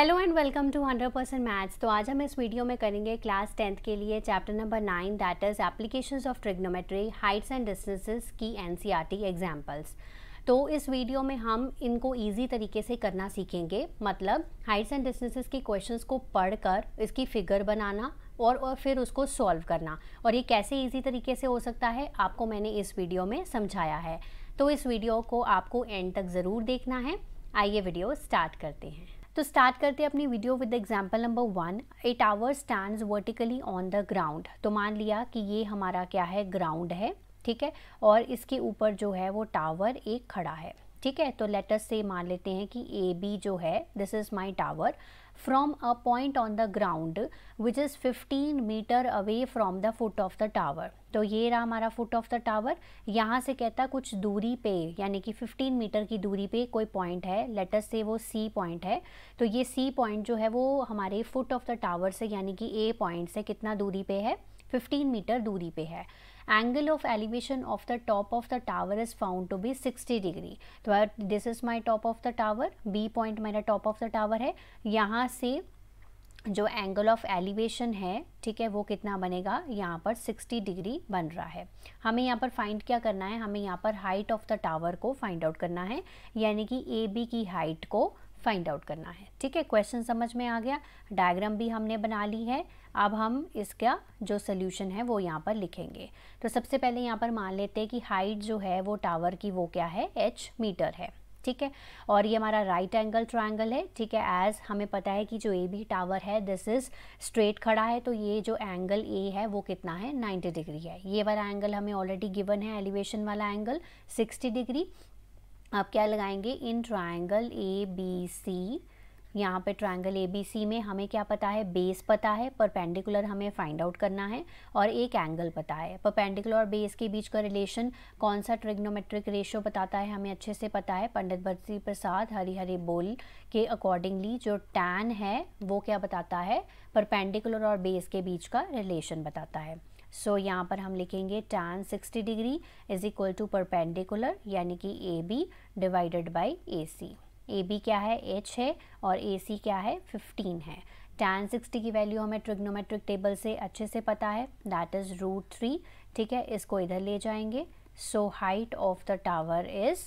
Hello and welcome to 100 percent maths तो आज हम इस वीडियो में करेंगे क्लास टेंथ के लिए chapter number nine that is applications of trigonometry heights and distances की एनसीईआरटी एग्जांपल्स e तो इस वीडियो में हम इनको इजी तरीके से करना सीखेंगे मतलब हाइट्स एंड डिस्टेंसेस के क्वेश्चन को पढ़कर इसकी फिगर बनाना और और फिर उसको सॉल्व करना और ये कैसे ईजी तरीके से हो सकता है आपको मैंने इस वीडियो में समझाया है तो इस वीडियो को आपको एंड तक ज़रूर देखना है आइए वीडियो स्टार्ट करते हैं तो स्टार्ट करते हैं अपनी video with example number one a tower stand vertically on the ground तो मान लिया कि ये हमारा क्या है ग्राउंड है ठीक है और इसके ऊपर जो है वो टावर एक खड़ा है ठीक है तो लेटर से मान लेते हैं कि ए बी जो है this is my tower from a point on the ground which is 15 meter away from the foot of the tower. तो ये रहा हमारा फुट ऑफ द टावर यहाँ से कहता कुछ दूरी पे यानी कि 15 मीटर की दूरी पे कोई पॉइंट है लेटस से वो सी पॉइंट है तो ये सी पॉइंट जो है वो हमारे फुट ऑफ द टावर से यानी कि ए पॉइंट से कितना दूरी पे है 15 मीटर दूरी पे है angle of elevation of the top of the tower is found to be 60 degree तो this is my top of the tower B point मेरा top of the tower है यहाँ से जो एंगल ऑफ एलिवेशन है ठीक है वो कितना बनेगा यहाँ पर 60 डिग्री बन रहा है हमें यहाँ पर फाइंड क्या करना है हमें यहाँ पर हाइट ऑफ द टावर को फाइंड आउट करना है यानी कि ए बी की हाइट को फाइंड आउट करना है ठीक है क्वेश्चन समझ में आ गया डायग्राम भी हमने बना ली है अब हम इसका जो सोल्यूशन है वो यहाँ पर लिखेंगे तो सबसे पहले यहाँ पर मान लेते हैं कि हाइट जो है वो टावर की वो क्या है एच मीटर है ठीक है और ये हमारा राइट एंगल ट्राइंगल है ठीक है एज हमें पता है कि जो ए बी टावर है दिस इज़ स्ट्रेट खड़ा है तो ये जो एंगल ए है वो कितना है 90 डिग्री है ये वाला एंगल हमें ऑलरेडी गिवन है एलिवेशन वाला एंगल 60 डिग्री आप क्या लगाएंगे इन ट्राइंगल ए बी सी यहाँ पे ट्राइंगल ए बी सी में हमें क्या पता है बेस पता है परपेंडिकुलर हमें फाइंड आउट करना है और एक एंगल पता है परपेंडिकुलर और बेस के बीच का रिलेशन कौन सा ट्रिग्नोमेट्रिक रेशियो बताता है हमें अच्छे से पता है पंडित भरती प्रसाद हरी हरिहरे बोल के अकॉर्डिंगली जो टैन है वो क्या बताता है परपेंडिकुलर और बेस के बीच का रिलेशन बताता है सो so, यहाँ पर हम लिखेंगे tan 60 degree is equal to perpendicular यानी कि A B divided by A C A B क्या है एच है और ए सी क्या है फिफ्टीन है tan 60 की वैल्यू हमें ट्रिग्नोमेट्रिक टेबल से अच्छे से पता है दैट इज़ रूट थ्री ठीक है इसको इधर ले जाएंगे so height of the tower is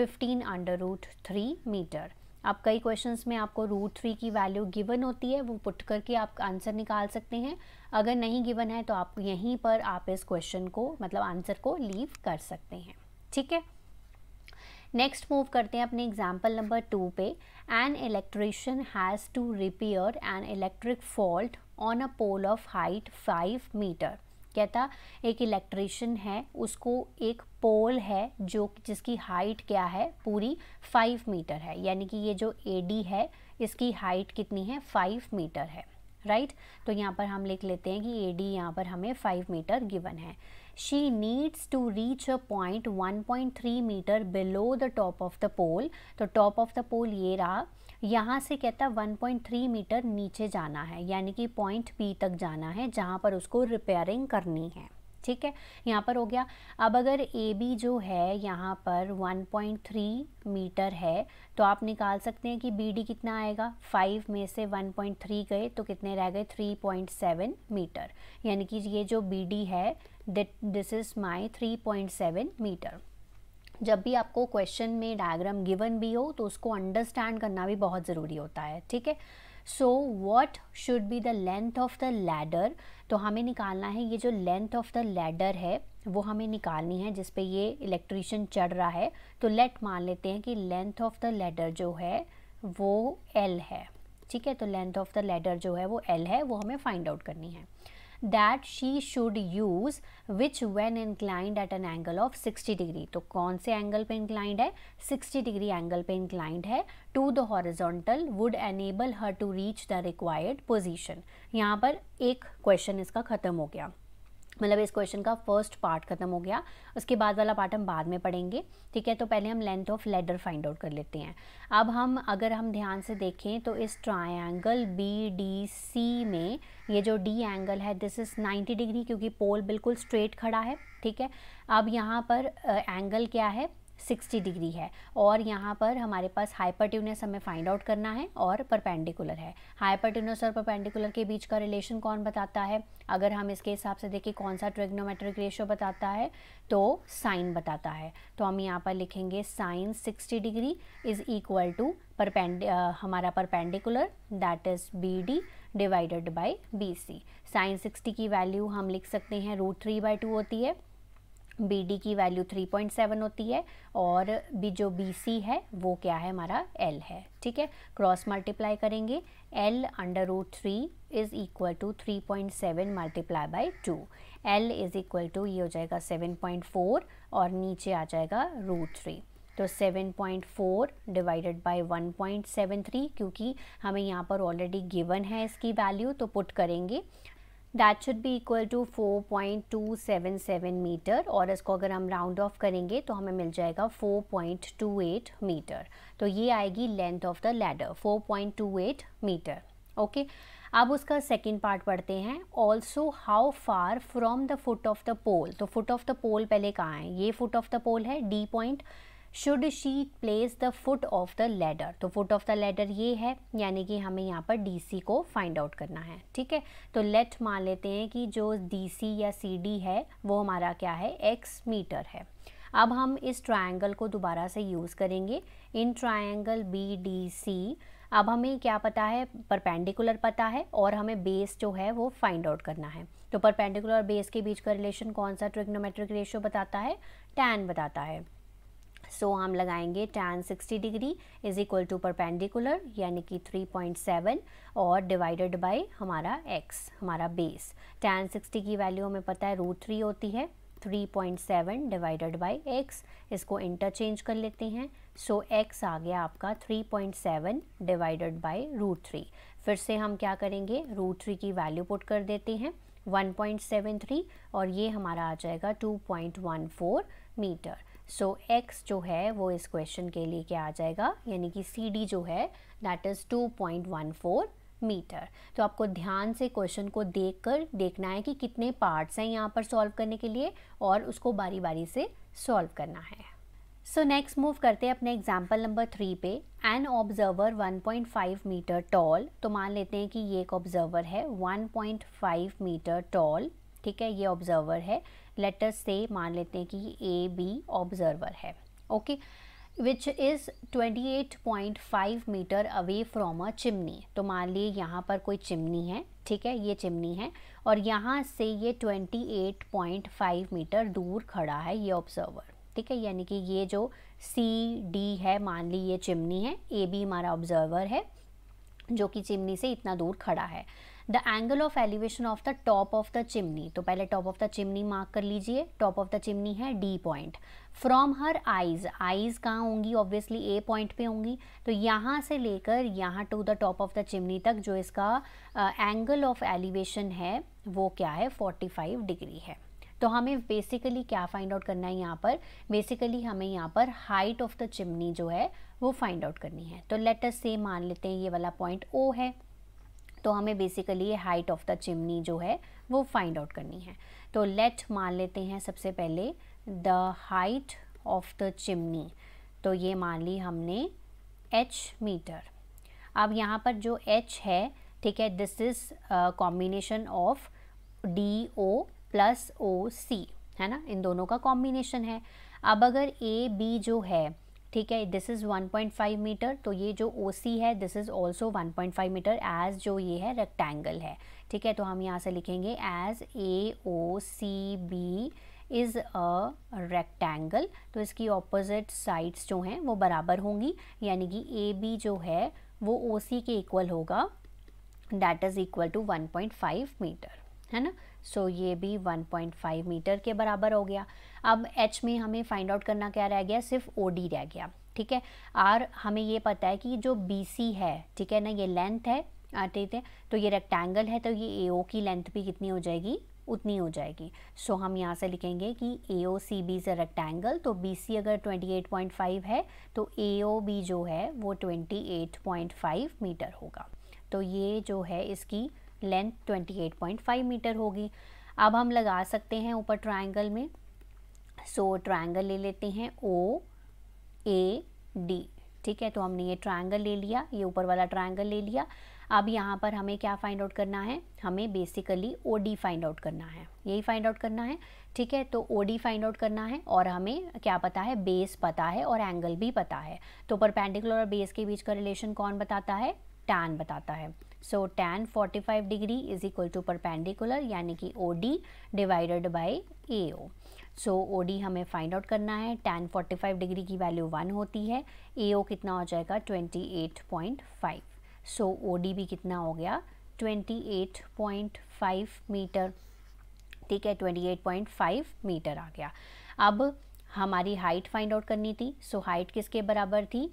15 under root three metre आप कई क्वेश्चंस में आपको रूट थ्री की वैल्यू गिवन होती है वो पुट करके आप आंसर निकाल सकते हैं अगर नहीं गिवन है तो आप यहीं पर आप इस क्वेश्चन को मतलब आंसर को लीव कर सकते हैं ठीक है नेक्स्ट मूव करते हैं अपने एग्जाम्पल नंबर टू पे an electrician has to repair an electric fault on a pole of height five metre कहता एक इलेक्ट्रिशियन है उसको एक पोल है जो जिसकी हाइट क्या है पूरी फाइव मीटर है यानी कि ये जो ए है इसकी हाइट कितनी है फाइव मीटर है राइट right? तो यहाँ पर हम लिख लेते हैं कि ए डी यहाँ पर हमें फाइव मीटर गिवन है she needs to reach a point one point three metre below the top of the pole तो टॉप ऑफ द पोल ये रहा यहाँ से कहता वन पॉइंट थ्री मीटर नीचे जाना है यानी कि पॉइंट पी तक जाना है जहाँ पर उसको रिपेयरिंग करनी है ठीक है यहाँ पर हो गया अब अगर ए बी जो है यहाँ पर 1.3 मीटर है तो आप निकाल सकते हैं कि बी डी कितना आएगा 5 में से 1.3 गए तो कितने रह गए 3.7 मीटर यानी कि ये जो बी डी है दिस इज़ माई 3.7 मीटर जब भी आपको क्वेश्चन में डायग्राम गिवन भी हो तो उसको अंडरस्टैंड करना भी बहुत ज़रूरी होता है ठीक है so what should be the length of the ladder तो हमें निकालना है ये जो लेंथ ऑफ द लैडर है वो हमें निकालनी है जिस पे ये इलेक्ट्रिशियन चढ़ रहा है तो लेट मान लेते हैं कि लेंथ ऑफ द लैडर जो है वो एल है ठीक है तो लेंथ ऑफ द लेडर जो है वो एल है वो हमें फाइंड आउट करनी है that she should use which when inclined at an angle of 60 degree तो कौन से angle पे inclined है 60 degree angle पे inclined है to the horizontal would enable her to reach the required position यहाँ पर एक question इसका ख़त्म हो गया मतलब इस क्वेश्चन का फर्स्ट पार्ट खत्म हो गया उसके बाद वाला पार्ट हम बाद में पढ़ेंगे ठीक है तो पहले हम length of ladder find out कर लेते हैं अब हम अगर हम ध्यान से देखें तो इस ट्रायंगल बी डी सी में ये जो डी एंगल है दिस इज़ 90 डिग्री क्योंकि पोल बिल्कुल स्ट्रेट खड़ा है ठीक है अब यहाँ पर एंगल क्या है 60 डिग्री है और यहाँ पर हमारे पास हाइपरट्यूनस हमें फाइंड आउट करना है और परपेंडिकुलर है हाइपरट्यूनस और परपेंडिकुलर के बीच का रिलेशन कौन बताता है अगर हम इसके हिसाब से देखें कौन सा ट्रिग्नोमेट्रिक रेशियो बताता है तो साइन बताता है तो हम यहाँ पर लिखेंगे sine 60 degree is equal to perpend हमारा perpendicular that is B D divided by B C sine sixty की वैल्यू हम लिख सकते हैं रूट थ्री बाई टू होती है बी डी की वैल्यू थ्री पॉइंट सेवन होती है और भी जो बी सी है वो क्या है हमारा एल है ठीक है क्रॉस मल्टीप्लाई करेंगे L under root three is equal to three point seven multiply by two L is equal to ये हो जाएगा सेवन पॉइंट फोर और नीचे आ जाएगा रूट थ्री तो 7.4 डिवाइडेड बाय 1.73 क्योंकि हमें यहाँ पर ऑलरेडी गिवन है इसकी वैल्यू तो पुट करेंगे that should be equal to 4.277 metre और इसको अगर हम राउंड ऑफ करेंगे तो हमें मिल जाएगा 4.28 मीटर तो ये आएगी length of the ladder 4.28 metre okay अब उसका सेकेंड पार्ट पढ़ते हैं also how far from the foot of the pole तो फुट ऑफ द पोल पहले कहाँ है ये फुट ऑफ द पोल है D point should she place the foot of the ladder तो फुट ऑफ द लेडर ये है यानी कि हमें यहाँ पर डी को फाइंड आउट करना है ठीक है तो लेट मान लेते हैं कि जो डी या सी है वो हमारा क्या है एक्स मीटर है अब हम इस ट्राइंगल को दोबारा से यूज़ करेंगे in triangle B D C अब हमें क्या पता है परपेंडिकुलर पता है और हमें बेस जो है वो फाइंड आउट करना है तो परपेंडिकुलर और बेस के बीच का रिलेशन कौन सा ट्रिग्नोमेट्रिक रेशियो बताता है टैन बताता है सो हम लगाएंगे tan 60 degree is equal to perpendicular यानी कि 3.7 और डिवाइडेड बाय हमारा एक्स हमारा बेस टैन 60 की वैल्यू हमें पता है रूट थ्री होती है 3.7 डिवाइडेड बाय एक्स इसको इंटरचेंज कर लेते हैं सो so, x आ गया आपका 3.7 डिवाइडेड बाय रूट थ्री फिर से हम क्या करेंगे रूट थ्री की वैल्यू पुट कर देते हैं 1.73 और ये हमारा आ जाएगा 2.14 मीटर सो so, x जो है वो इस क्वेश्चन के लिए क्या आ जाएगा यानी कि सी डी जो है that is two point one four metre तो आपको ध्यान से क्वेश्चन को देखकर देखना है कि कितने पार्ट्स हैं यहाँ पर सॉल्व करने के लिए और उसको बारी बारी से सॉल्व करना है सो नेक्स्ट मूव करते हैं अपने एग्जाम्पल नंबर थ्री पे एन ऑब्जर्वर 1.5 मीटर टॉल तो मान लेते हैं कि ये एक ऑब्जर्वर है 1.5 मीटर टॉल ठीक है ये ऑब्जर्वर है लेटर्स से मान लेते हैं कि ए बी ऑब्जर्वर है okay which is 28.5 metre away from a chimney तो मान लिए यहाँ पर कोई चिमनी है ठीक है ये चिमनी है और यहाँ से ये 28.5 मीटर दूर खड़ा है ये ऑब्जर्वर ठीक है यानी कि ये जो सी डी है मान ली ये चिमनी है ए बी हमारा ऑब्जर्वर है जो कि चिमनी से इतना दूर खड़ा है the angle of elevation of the top of the chimney तो पहले top of the chimney mark कर लीजिए टॉप ऑफ द चिमनी है D point from her eyes eyes कहाँ होंगी ऑब्वियसली ए पॉइंट पे होंगी तो यहाँ से लेकर यहाँ to the top of the chimney तक जो इसका एंगल ऑफ एलिवेशन है वो क्या है 45 डिग्री है तो हमें बेसिकली क्या फाइंड आउट करना है यहाँ पर बेसिकली हमें यहाँ पर हाइट ऑफ द चिमनी जो है वो फाइंड आउट करनी है तो लेट से मान लेते हैं ये वाला पॉइंट ओ है तो हमें बेसिकली ये हाइट ऑफ द चिमनी जो है वो फाइंड आउट करनी है तो लेट मान लेते हैं सबसे पहले the height of the chimney तो ये मान ली हमने एच मीटर अब यहाँ पर जो एच है ठीक है this is combination of D O plus O C है ना इन दोनों का कॉम्बिनेशन है अब अगर ए बी जो है ठीक है दिस इज़ 1.5 मीटर तो ये जो ओ सी है this is also 1.5 metre as जो ये है रेक्टेंगल है ठीक है तो हम यहाँ से लिखेंगे as A O C B is a rectangle तो इसकी ऑपोजिट साइड्स जो हैं वो बराबर होंगी यानी कि ए बी जो है वो ओ सी के इक्वल होगा that is equal to 1.5 metre है ना सो ये भी 1.5 मीटर के बराबर हो गया अब एच में हमें फाइंड आउट करना क्या रह गया सिर्फ ओ डी रह गया ठीक है r हमें ये पता है कि जो बी सी है ठीक है ना ये लेंथ है ठीक है तो ये रेक्टेंगल है तो ये ए ओ की लेंथ भी कितनी हो जाएगी उतनी हो जाएगी सो so, हम यहाँ से लिखेंगे कि A O C B is a rectangle तो बी सी अगर 28.5 है तो ए ओ बी जो है वो 28.5 मीटर होगा तो ये जो है इसकी लेंथ 28.5 मीटर होगी अब हम लगा सकते हैं ऊपर ट्रायंगल में सो so, ट्रायंगल ले लेते हैं ओ ए डी ठीक है तो हमने ये ट्रायंगल ले लिया ये ऊपर वाला ट्रायंगल ले लिया अब यहाँ पर हमें क्या फाइंड आउट करना है हमें basically O D find out करना है यही फाइंड आउट करना है ठीक है तो ओ डी फाइंड आउट करना है और हमें क्या पता है बेस पता है और एंगल भी पता है तो परपेंडिकुलर और बेस के बीच का रिलेशन कौन बताता है टैन बताता है so tan 45 degree is equal to perpendicular यानी कि O D divided by A O so O D हमें फाइंड आउट करना है टैन 45 डिग्री की वैल्यू वन होती है ए ओ कितना हो जाएगा 28.5 सो ओ डी भी कितना हो गया 28.5 मीटर ठीक है 28.5 मीटर आ गया अब हमारी हाइट फाइंड आउट करनी थी सो so, हाइट किसके बराबर थी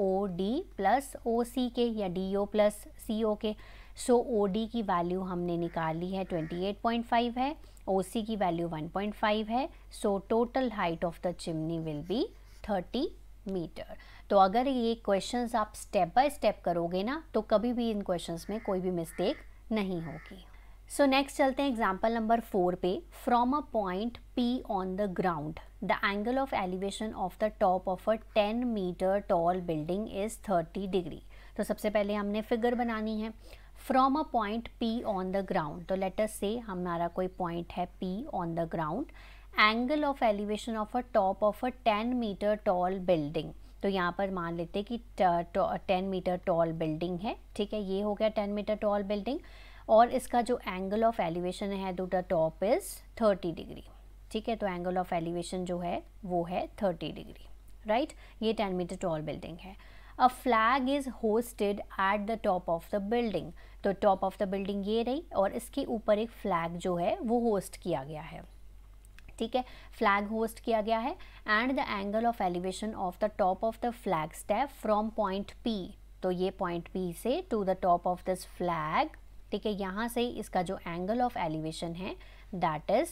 ओ डी प्लस ओ सी के या डी ओ प्लस सी ओ के सो ओ डी की वैल्यू हमने निकाली है ट्वेंटी एट पॉइंट फाइव है ओ सी की वैल्यू वन पॉइंट फाइव है so total height of the chimney will be thirty metre तो अगर ये क्वेश्चंस आप स्टेप बाय स्टेप करोगे ना तो कभी भी इन क्वेश्चंस में कोई भी मिस्टेक नहीं होगी सो नेक्स्ट चलते हैं एग्जाम्पल नंबर फोर पे from a point P on the ground the angle of elevation of the top of a ten metre tall building is thirty degree तो सबसे पहले हमने फिगर बनानी है from a point P on the ground तो letter से हमारा कोई पॉइंट है P on the ground angle of elevation of a top of a ten metre tall building तो यहाँ पर मान लेते कि टेन मीटर टॉल बिल्डिंग है ठीक है ये हो गया टेन मीटर टॉल बिल्डिंग और इसका जो एंगल ऑफ एलिवेशन है to the top is thirty degree ठीक है तो एंगल ऑफ एलिवेशन जो है वो है थर्टी डिग्री राइट ये टेन मीटर टॉल बिल्डिंग है a flag is hoisted at the top of the building तो टॉप ऑफ द बिल्डिंग ये रही और इसके ऊपर एक फ्लैग जो है वो होस्ट किया गया है ठीक है फ्लैग होस्ट किया गया है and the angle of elevation of the top of the flag staff from point P तो ये पॉइंट पी से to the top of this flag ठीक है यहाँ से इसका जो एंगल ऑफ एलिवेशन है that is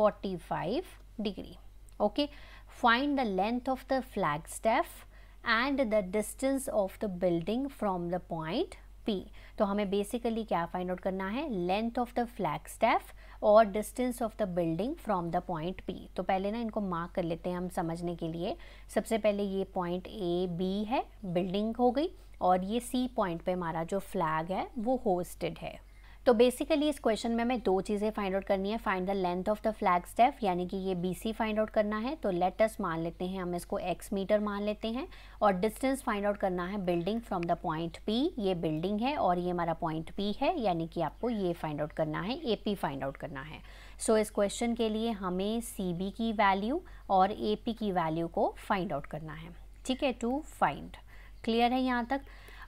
45 degree okay find the length of the flag staff and the distance of the building from the point P तो हमें बेसिकली क्या फाइंड आउट करना है length of the flag staff और distance of the building from the point P तो पहले ना इनको मार्क कर लेते हैं हम समझने के लिए सबसे पहले ये पॉइंट ए बी है बिल्डिंग हो गई और ये सी पॉइंट पे हमारा जो फ्लैग है वो होस्टेड है तो बेसिकली इस क्वेश्चन में हमें दो चीज़ें फाइंड आउट करनी है find the length of the flag staff यानी कि ये बी सी फाइंड आउट करना है तो लेटस मान लेते हैं हम इसको एक्स मीटर मान लेते हैं और डिस्टेंस फाइंड आउट करना है building from the point P ये बिल्डिंग है और ये हमारा पॉइंट पी है यानी कि आपको ये फाइंड आउट करना है ए पी फाइंड आउट करना है सो so, इस क्वेश्चन के लिए हमें सी बी की वैल्यू और ए पी की वैल्यू को फाइंड आउट करना है ठीक है टू फाइंड क्लियर है यहाँ तक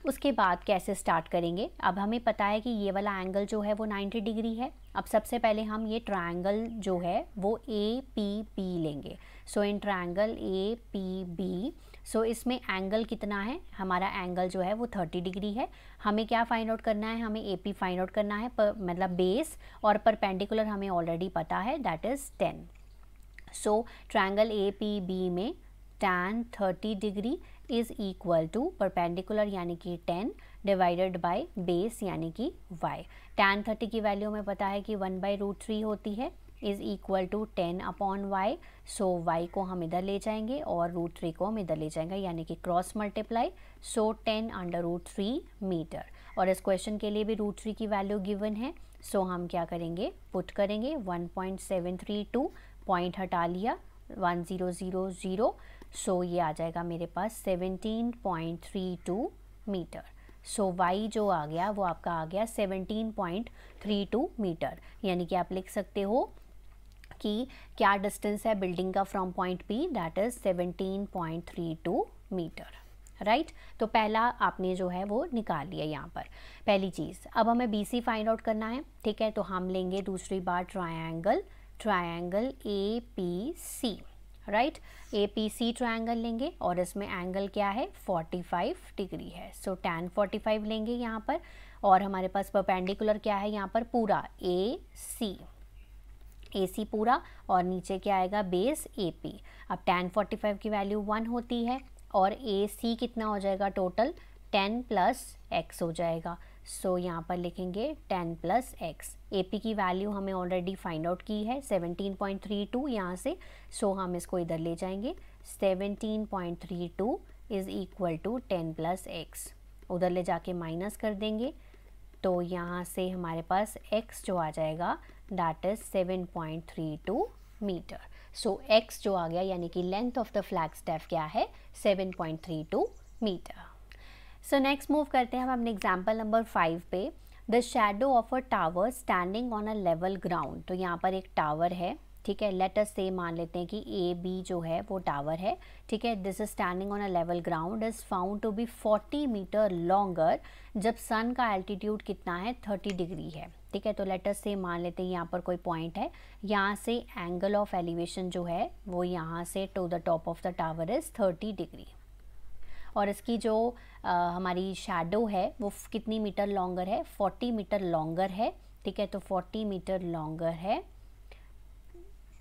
उसके बाद कैसे स्टार्ट करेंगे अब हमें पता है कि ये वाला एंगल जो है वो 90 डिग्री है अब सबसे पहले हम ये ट्रायंगल जो है वो ए पी बी लेंगे so in triangle A P B so इसमें एंगल कितना है हमारा एंगल जो है वो 30 डिग्री है हमें क्या फाइंड आउट करना है हमें ए पी फाइंड आउट करना है पर मतलब बेस और परपेंडिकुलर हमें ऑलरेडी पता है that is ten so triangle A P B में ten thirty degree is equal to perpendicular यानी कि 10 डिवाइडेड बाय बेस यानी कि y टेन 30 की वैल्यू हमें पता है कि 1 बाई रूट थ्री होती है is equal to ten upon Y so Y को हम इधर ले जाएंगे और रूट थ्री को हम इधर ले जाएंगे यानी कि cross multiply so ten under root three metre और इस क्वेश्चन के लिए भी रूट थ्री की वैल्यू गिवन है सो so हम क्या करेंगे पुट करेंगे one point seven three two point हटा लिया one zero zero zero so so, ये आ जाएगा मेरे पास 17.32 मीटर सो so, वाई जो आ गया वो आपका आ गया 17.32 मीटर यानी कि आप लिख सकते हो कि क्या डिस्टेंस है बिल्डिंग का from point P that is 17.32 metre right right? तो पहला आपने जो है वो निकाल लिया यहाँ पर पहली चीज़ अब हमें बी सी फाइंड आउट करना है ठीक है तो हम लेंगे दूसरी बार triangle triangle A P C right A P C triangle लेंगे और इसमें एंगल क्या है 45 डिग्री है सो टैन 45 लेंगे यहाँ पर और हमारे पास परपेंडिकुलर क्या है यहाँ पर पूरा ए सी ए सी पूरा और नीचे क्या आएगा बेस ए पी अब टैन 45 की वैल्यू वन होती है और ए सी कितना हो जाएगा टोटल टेन प्लस एक्स हो जाएगा सो so, यहाँ पर लिखेंगे ten plus X A P की वैल्यू हमें ऑलरेडी फाइंड आउट की है सेवनटीन पॉइंट थ्री टू यहाँ से सो so हम इसको इधर ले जाएंगे seventeen point three two is equal to ten plus X उधर ले जाके माइनस कर देंगे तो यहाँ से हमारे पास x जो आ जाएगा that is seven point three two metre so x जो आ गया यानी कि length of the flag staff क्या है seven point three two metre so next move करते हैं हम अपने एग्जाम्पल नंबर फाइव पे the shadow of a tower standing on a level ground तो यहाँ पर एक टावर है ठीक है लेट अस से मान लेते हैं कि ए बी जो है वो टावर है ठीक है this is standing on a level ground is found to be 40 metre longer जब सन का एल्टीट्यूड कितना है 30 डिग्री है ठीक है तो लेट अस से मान लेते हैं यहाँ पर कोई पॉइंट है यहाँ से एंगल ऑफ एलिवेशन जो है वो यहाँ से to the top of the tower is 30 degree और इसकी जो आ, हमारी शेडो है वो कितनी मीटर लॉन्गर है 40 मीटर लॉन्गर है ठीक है तो 40 मीटर लॉन्गर है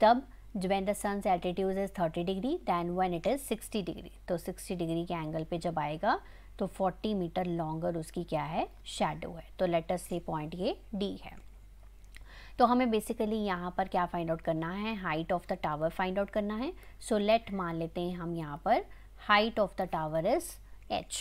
तब when the sun's altitude is 30 degree than one it is 60 degree तो 60 डिग्री के एंगल पे जब आएगा तो 40 मीटर लॉन्गर उसकी क्या है शेडो है तो लेटर सी पॉइंट ये डी है तो हमें बेसिकली यहाँ पर क्या फाइंड आउट करना है height of the tower find out करना है सो so लेट मान लेते हैं हम यहाँ पर height of the tower is H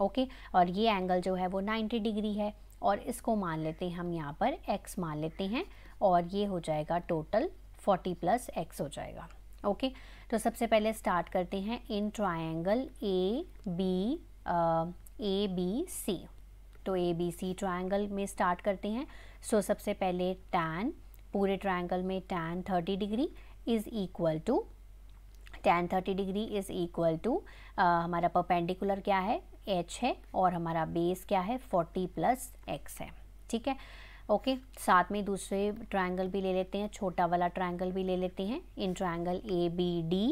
okay और ये एंगल जो है वो 90 डिग्री है और इसको मान लेते हैं हम यहाँ पर एक्स मान लेते हैं और ये हो जाएगा टोटल 40 प्लस एक्स हो जाएगा ओके okay? तो सबसे पहले स्टार्ट करते हैं in triangle A B A B C तो ए बी सी ट्राइंगल में स्टार्ट करते हैं सो so, सबसे पहले टैन पूरे ट्राइंगल में tan 30 degree is equal to tan 30 degree is equal to हमारा परपेंडिकुलर क्या है एच है और हमारा बेस क्या है 40 प्लस एक्स है ठीक है ओके साथ में दूसरे ट्रायंगल भी ले लेते हैं छोटा वाला ट्रायंगल भी ले लेते हैं in triangle A B D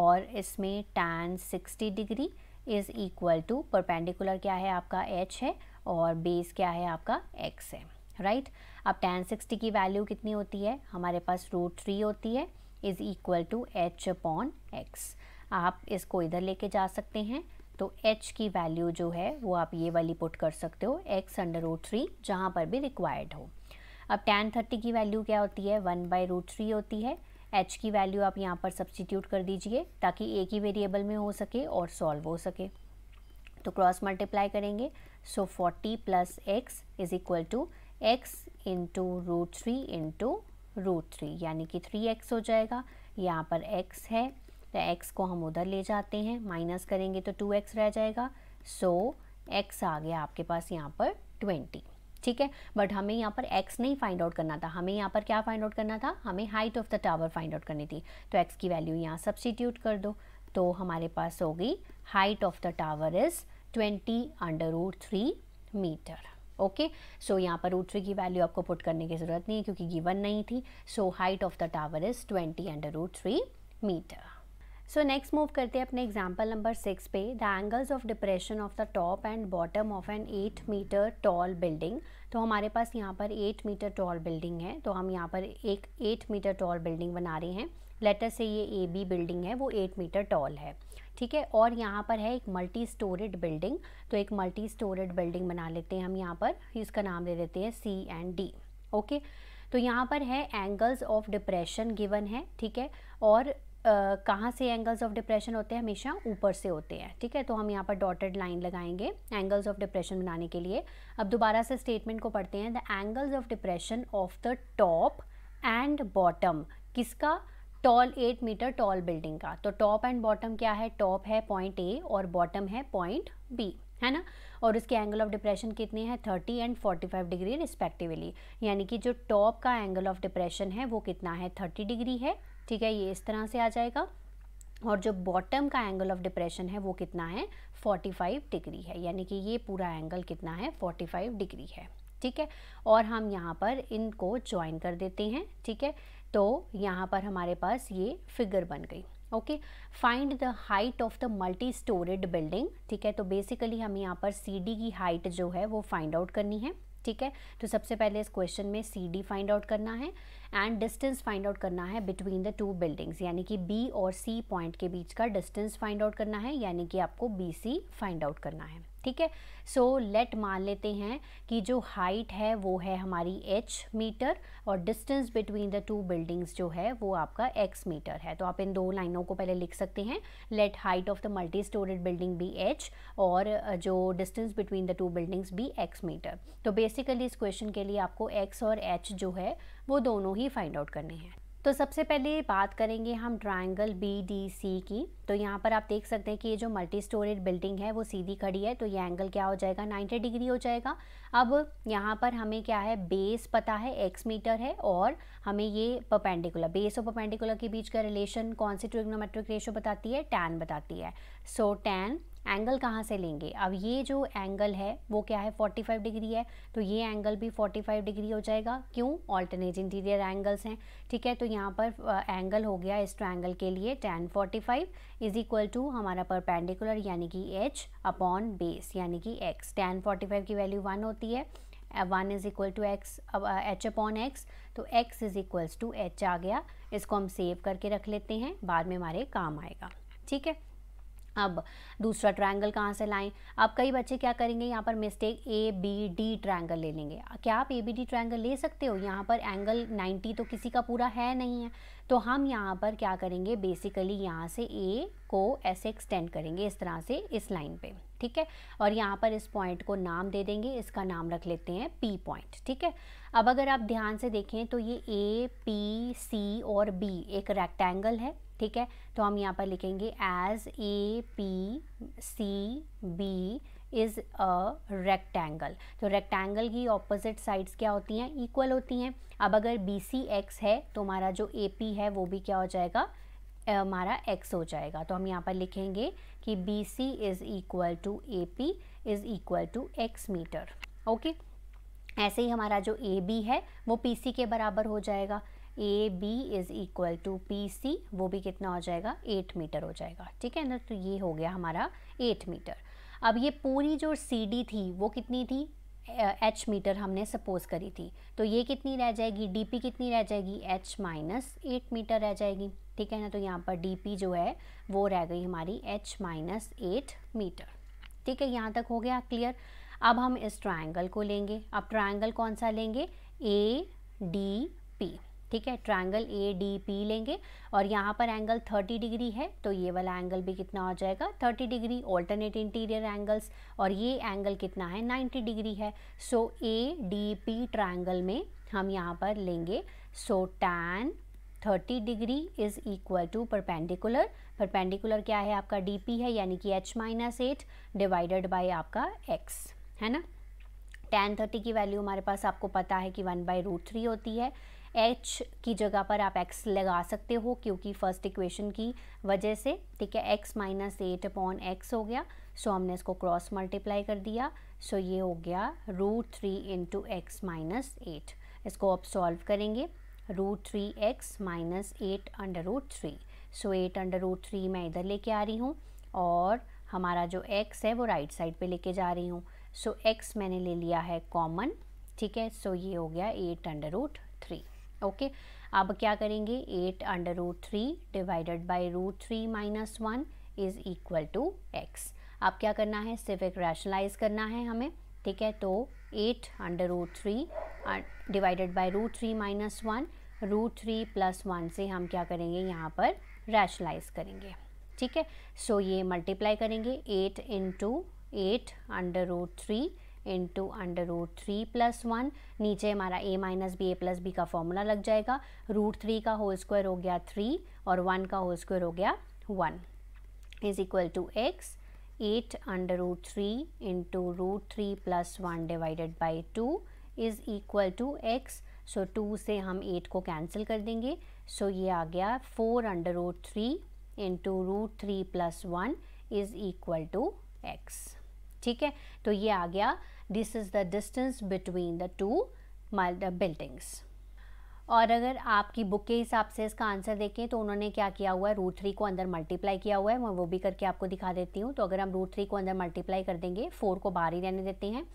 और इसमें tan 60 degree is equal to perpendicular क्या है आपका एच है और बेस क्या है आपका एक्स है राइट right? अब टैन 60 की वैल्यू कितनी होती है हमारे पास रूट थ्री होती है is equal to H upon X आप इसको इधर लेके जा सकते हैं तो h की वैल्यू जो है वो आप ये वाली पुट कर सकते हो x अंडर रूट थ्री जहाँ पर भी रिक्वायर्ड हो अब tan थर्टी की वैल्यू क्या होती है वन बाई रूट थ्री होती है h की वैल्यू आप यहाँ पर सब्सटीट्यूट कर दीजिए ताकि एक ही वेरिएबल में हो सके और सॉल्व हो सके तो क्रॉस मल्टीप्लाई करेंगे so forty plus X is equal to X into root three into root three यानी कि थ्री एक्स हो जाएगा यहाँ पर एक्स है तो एक्स को हम उधर ले जाते हैं माइनस करेंगे तो टू एक्स रह जाएगा सो so, एक्स आ गया आपके पास यहाँ पर ट्वेंटी ठीक है बट हमें यहाँ पर x नहीं फाइंड आउट करना था हमें यहाँ पर क्या फाइंड आउट करना था हमें height of the tower find out करनी थी तो x की वैल्यू यहाँ सब्सिट्यूट कर दो तो हमारे पास होगी height of the tower is twenty under root three metre okay so यहाँ पर रूट थ्री की वैल्यू आपको पुट करने की ज़रूरत नहीं है क्योंकि गिवन नहीं थी so height of the tower is twenty under root three metre so next move करते हैं अपने एग्जाम्पल नंबर सिक्स पे the angles of depression of the top and bottom of an eight metre tall building तो हमारे पास यहाँ पर eight metre tall building है तो हम यहाँ पर एक एट मीटर टॉल बिल्डिंग बना रहे हैं लेटर से ये ए बी बिल्डिंग है वो एट मीटर टॉल है ठीक है और यहाँ पर है एक मल्टी स्टोरेड बिल्डिंग तो एक मल्टी स्टोरेड बिल्डिंग बना लेते हैं हम यहाँ पर इसका नाम दे देते हैं सी एंड डी ओके तो यहाँ पर है एंगल्स ऑफ डिप्रेशन गिवन है ठीक है और Uh, कहाँ से एंगल्स ऑफ डिप्रेशन होते हैं हमेशा ऊपर से होते हैं ठीक है तो हम यहाँ पर डॉटेड लाइन लगाएंगे एंगल्स ऑफ डिप्रेशन बनाने के लिए अब दोबारा से स्टेटमेंट को पढ़ते हैं the angles of depression of the top and bottom किसका tall eight metre tall building का तो टॉप एंड बॉटम क्या है टॉप है पॉइंट ए और बॉटम है पॉइंट बी है ना और उसके एंगल ऑफ डिप्रेशन कितने हैं 30 एंड 45 डिग्री रिस्पेक्टिवली यानी कि जो टॉप का एंगल ऑफ डिप्रेशन है वो कितना है 30 डिग्री है ठीक है ये इस तरह से आ जाएगा और जो बॉटम का एंगल ऑफ डिप्रेशन है वो कितना है 45 डिग्री है यानी कि ये पूरा एंगल कितना है 45 डिग्री है ठीक है और हम यहाँ पर इनको ज्वाइन कर देते हैं ठीक है तो यहाँ पर हमारे पास ये फिगर बन गई okay find the height of the multi storeyed building ठीक है तो बेसिकली हमें यहाँ पर सी डी की हाइट जो है वो फाइंड आउट करनी है ठीक है तो सबसे पहले इस क्वेश्चन में सी डी फाइंड आउट करना है एंड डिस्टेंस फाइंड आउट करना है बिटवीन द टू बिल्डिंग्स यानी कि बी और सी पॉइंट के बीच का डिस्टेंस फाइंड आउट करना है यानी कि आपको बी सी फाइंड आउट करना है ठीक है सो लेट मान लेते हैं कि जो हाइट है वो है हमारी एच मीटर और distance between the two buildings जो है वो आपका एक्स मीटर है तो आप इन दो लाइनों को पहले लिख सकते हैं let height of the multi storeyed building be H और जो distance between the two buildings be X metre तो बेसिकली इस क्वेश्चन के लिए आपको एक्स और एच जो है वो दोनों ही फाइंड आउट करने हैं तो सबसे पहले बात करेंगे हम ट्रायंगल बी डी सी की तो यहाँ पर आप देख सकते हैं कि ये जो मल्टी स्टोरेड बिल्डिंग है वो सीधी खड़ी है तो ये एंगल क्या हो जाएगा 90 डिग्री हो जाएगा अब यहाँ पर हमें क्या है बेस पता है एक्स मीटर है और हमें ये परपेंडिकुलर बेस और परपेंडिकुलर के बीच का रिलेशन कौन सी ट्रिग्नोमेट्रिक रेशो बताती है टैन बताती है सो so, टैन एंगल कहाँ से लेंगे अब ये जो एंगल है वो क्या है 45 डिग्री है तो ये एंगल भी 45 डिग्री हो जाएगा क्यों ऑल्टरनेट इंटीरियर एंगल्स हैं ठीक है तो यहाँ पर एंगल हो गया इस ट्रायंगल के लिए टेन 45 इज इक्वल टू हमारा परपेंडिकुलर यानी कि एच अपॉन बेस यानी कि एक्स टेन 45 की वैल्यू वन होती है one is equal to X H upon X तो X is equals to H आ गया इसको हम सेव करके रख लेते हैं बाद में हमारे काम आएगा ठीक है अब दूसरा ट्रायंगल कहाँ से लाएं अब कई बच्चे क्या करेंगे यहाँ पर mistake A B D triangle ले लेंगे क्या आप ए बी डी ट्रायंगल ले सकते हो यहाँ पर एंगल 90 तो किसी का पूरा है नहीं है तो हम यहाँ पर क्या करेंगे बेसिकली यहाँ से ए को ऐसे एक्सटेंड करेंगे इस तरह से इस लाइन पे ठीक है और यहाँ पर इस पॉइंट को नाम दे देंगे इसका नाम रख लेते हैं पी पॉइंट ठीक है अब अगर आप ध्यान से देखें तो ये ए पी सी और बी एक रेक्टेंगल है ठीक है तो हम यहाँ पर लिखेंगे as A P C B is a rectangle तो रेक्टेंगल की ऑपोजिट साइड्स क्या होती हैं इक्वल होती हैं अब अगर बी सी एक्स है तो हमारा जो ए पी है वो भी क्या हो जाएगा हमारा x हो जाएगा तो हम यहाँ पर लिखेंगे कि B C is equal to A P is equal to X metre okay ऐसे ही हमारा जो ए बी है वो पी सी के बराबर हो जाएगा A B is equal to P C वो भी कितना हो जाएगा एट मीटर हो जाएगा ठीक है ना तो ये हो गया हमारा एट मीटर अब ये पूरी जो सी डी थी वो कितनी थी एच मीटर हमने सपोज करी थी तो ये कितनी रह जाएगी डी पी कितनी रह जाएगी एच माइनस एट मीटर रह जाएगी ठीक है ना तो यहाँ पर डी पी जो है वो रह गई हमारी एच माइनस एट मीटर ठीक है यहाँ तक हो गया क्लियर अब हम इस ट्राइंगल को लेंगे अब ट्राइंगल कौन सा लेंगे ए डी पी ठीक है ट्रायंगल ए डी पी लेंगे और यहाँ पर एंगल 30 डिग्री है तो ये वाला एंगल भी कितना हो जाएगा 30 डिग्री ऑल्टरनेट इंटीरियर एंगल्स और ये एंगल कितना है 90 डिग्री है so A D P triangle में हम यहाँ पर लेंगे so tan 30 degree is equal to perpendicular perpendicular क्या है आपका डी पी है यानी कि H minus eight divided by आपका एक्स है ना टेन थर्टी की वैल्यू हमारे पास आपको पता है कि वन बाई रूट थ्री होती है एच की जगह पर आप एक्स लगा सकते हो क्योंकि फर्स्ट इक्वेशन की वजह से ठीक है X minus eight upon X हो गया सो हमने इसको क्रॉस मल्टीप्लाई कर दिया सो ये हो गया root three into X minus eight इसको आप सॉल्व करेंगे root three X minus eight under root three so eight under root three मैं इधर लेके आ रही हूँ और हमारा जो एक्स है वो राइट साइड पे लेके जा रही हूँ सो एक्स मैंने ले लिया है कॉमन ठीक है सो ये हो गया एट अंडर रूट ओके अब क्या करेंगे eight under root three divided by root three minus one is equal to X अब क्या करना है सिर्फ एक रैशनलाइज करना है हमें ठीक है तो eight under root three divided by root three minus one root three plus one से हम क्या करेंगे यहाँ पर रैशनलाइज करेंगे ठीक है सो so, ये मल्टीप्लाई करेंगे eight into eight under root three into under root three plus one नीचे हमारा A minus B A plus B का फॉर्मूला लग जाएगा रूट थ्री का होल स्क्वायर हो गया थ्री और वन का होल स्क्वायर हो गया one is equal to X eight under root three into root three plus one divided by two is equal to X so two से हम eight को कैंसिल कर देंगे सो so ये आ गया four under root three into root three plus one is equal to X ठीक है तो ये आ गया this is the distance between the two buildings uh, और अगर आपकी बुक के हिसाब से इसका आंसर देखें तो उन्होंने क्या किया हुआ है रूट थ्री को अंदर मल्टीप्लाई किया हुआ है मैं वो भी करके आपको दिखा देती हूँ तो अगर हम रूट थ्री को अंदर मल्टीप्लाई कर देंगे फोर को बाहर ही रहने देते हैं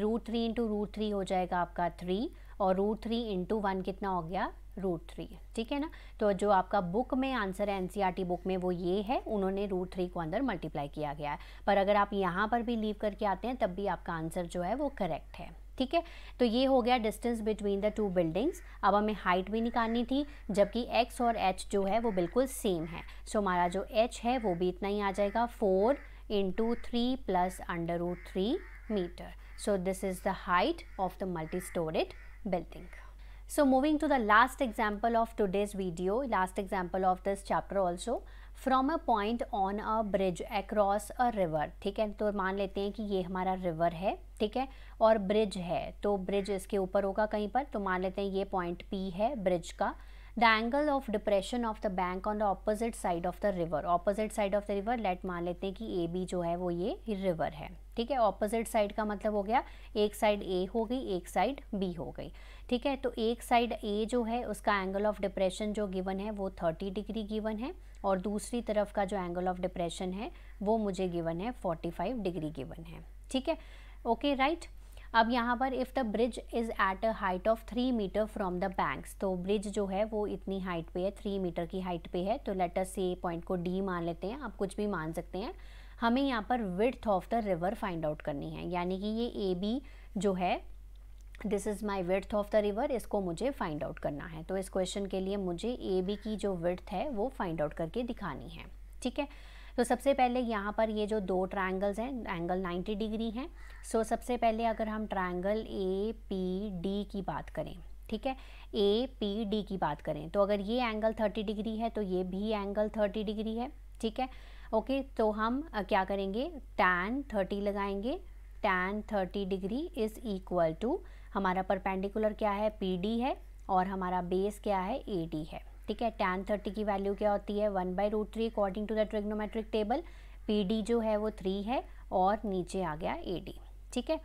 root three into root three हो जाएगा आपका थ्री और रूट थ्री इंटू वन कितना हो गया रूट थ्री ठीक है ना तो जो आपका बुक में आंसर है एनसीईआरटी बुक e में वो ये है उन्होंने रूट थ्री को अंदर मल्टीप्लाई किया गया है पर अगर आप यहाँ पर भी लीव करके आते हैं तब भी आपका आंसर जो है वो करेक्ट है ठीक है तो ये हो गया distance between the two buildings अब हमें हाइट भी निकालनी थी जबकि एक्स और एच जो है वो बिल्कुल सेम है सो हमारा जो एच है वो भी इतना ही आ जाएगा four into three plus under root three metre so this is the height of the multi storeyed building So moving to the last example of today's video, last example of this chapter also, from a point on a bridge across a river ठीक है तो मान लेते हैं कि ये हमारा river है ठीक है और ब्रिज है तो ब्रिज इसके ऊपर होगा कहीं पर तो मान लेते हैं ये पॉइंट पी है ब्रिज का the angle of depression of the bank on the opposite side of the river opposite side of the river let मान लेते हैं कि ए बी जो है वो ये रिवर है ठीक है ऑपोजिट साइड का मतलब हो गया एक साइड ए हो गई एक साइड बी हो गई ठीक है तो एक साइड ए जो है उसका एंगल ऑफ डिप्रेशन जो गिवन है वो थर्टी डिग्री गिवन है और दूसरी तरफ का जो एंगल ऑफ डिप्रेशन है वो मुझे गिवन है फोर्टी फाइव डिग्री गिवन है ठीक है ओके राइट अब यहाँ पर if the bridge is at a height of three metre from the banks तो ब्रिज जो है वो इतनी हाइट पे है थ्री मीटर की हाइट पे है तो लेटर से पॉइंट को डी मान लेते हैं आप कुछ भी मान सकते हैं हमें यहाँ पर width of the river find out करनी है यानी कि ये ए बी जो है this is my width of the river इसको मुझे फाइंड आउट करना है तो इस क्वेश्चन के लिए मुझे ए बी की जो विर्थ है वो फाइंड आउट करके दिखानी है ठीक है तो सबसे पहले यहाँ पर ये जो दो ट्राइंगल्स हैं एंगल 90 डिग्री हैं सो सबसे पहले अगर हम ट्राइंगल ए पी डी की बात करें ठीक है ए पी डी की बात करें तो अगर ये एंगल 30 डिग्री है तो ये भी एंगल 30 डिग्री है ठीक है ओके तो हम क्या करेंगे टैन 30 लगाएंगे tan 30 degree is equal to हमारा परपेंडिकुलर क्या है पी डी है और हमारा बेस क्या है ए डी है ठीक है टेन थर्टी की वैल्यू क्या होती है one by root three according to the trigonometric table P जो है वो थ्री है और नीचे आ गया ए ठीक है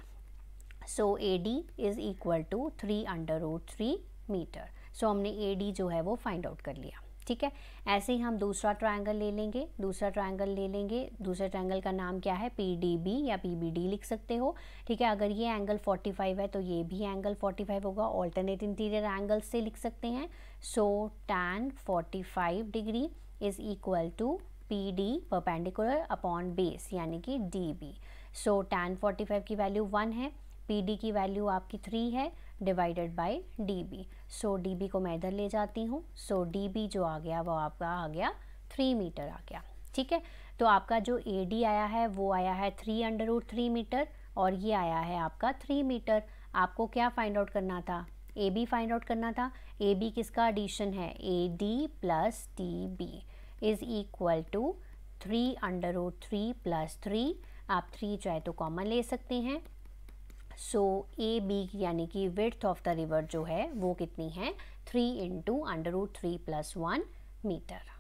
so A D is equal to three under root three metre so हमने ए डी जो है वो फाइंड आउट कर लिया ठीक है ऐसे ही हम दूसरा ट्रायंगल ले लेंगे दूसरा ट्रायंगल ले लेंगे दूसरे ट्रायंगल का नाम क्या है पी या पी लिख सकते हो ठीक है अगर ये एंगल 45 है तो ये भी एंगल 45 होगा ऑल्टरनेट इंटीरियर एंगल से लिख सकते हैं so tan 45 degree is equal to P D perpendicular upon base यानी कि डी बी सो टैन 45 की वैल्यू वन है पी डी की वैल्यू आपकी थ्री है divided by D so D को मैं इधर ले जाती हूँ सो डी जो आ गया वो आपका आ गया थ्री मीटर आ गया ठीक है तो आपका जो ए डी आया है वो आया है three under root three metre और ये आया है आपका थ्री मीटर आपको क्या फाइंड आउट करना था ए बी फाइंड आउट करना था ए बी किसका एडिशन है A D plus D B is equal to three under root three plus three आप थ्री चाहे तो कॉमन ले सकते हैं सो ए बी यानी कि विथ ऑफ द रिवर जो है वो कितनी है three into under root three plus one metre